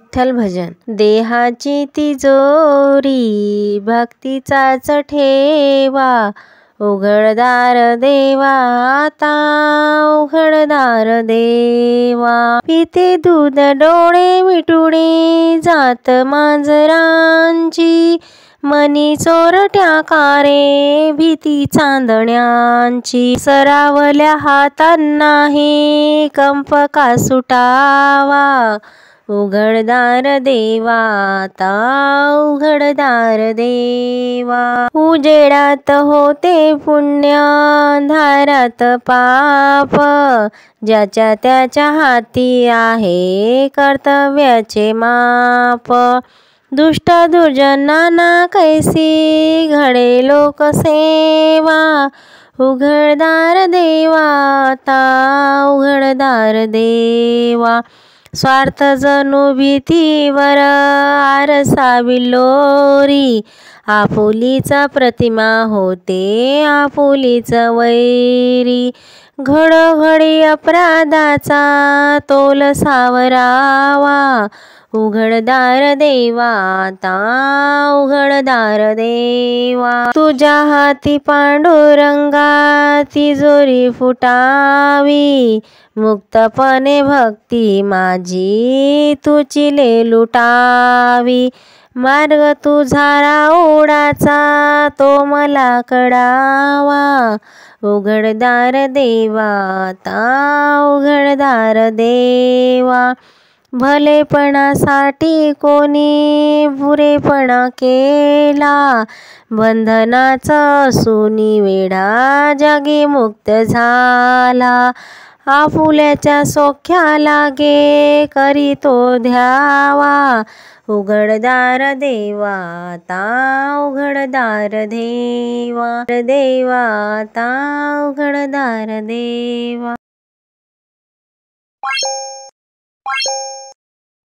विठ्ठल भजन देहाची तिजोरी भक्तीचा ठेवा उघडदार देवा आता उघडदार देवा पिते दूध डोळे मिटुडे जात मांजरांची मनी चोरट्या कारे भीती चांदण्यांची सरावल्या हातांनाही हे कंपका सुटावा उघडदार देवा ता उघडदार देवा उजेडात होते पुण्य धारात पाप ज्याच्या त्याच्या हाती आहे कर्तव्याचे माप दुष्ट दुर्जनाना कैसी घडे सेवा उघडदार देवा ता उघडदार देवा स्वार्थ जणू भीतीवर आरसा विलोरी आपुलीचा प्रतिमा होते आपुलीच वैरी घडोघडी अपराधाचा तोल सावरावा उघडदार देवा ता उघडदार देवा तुझ्या हाती पांडुरंगा जोरी फुटावी मुक्तपणे भक्ती माझी तुचिले लुटावी मार्ग तुझा ओडाचा तो मला कडावा उघडदार देवा ता उघडदार देवा भलेपणासाठी कोणी बुरेपणा केला बंधनाचा सुनी वेडा जागी मुक्त झाला आपुल्याच्या सोख्या लागे करीतो ध्यावा उघडदार देवा ता उघडदार देवा देवा ता उघडदार देवा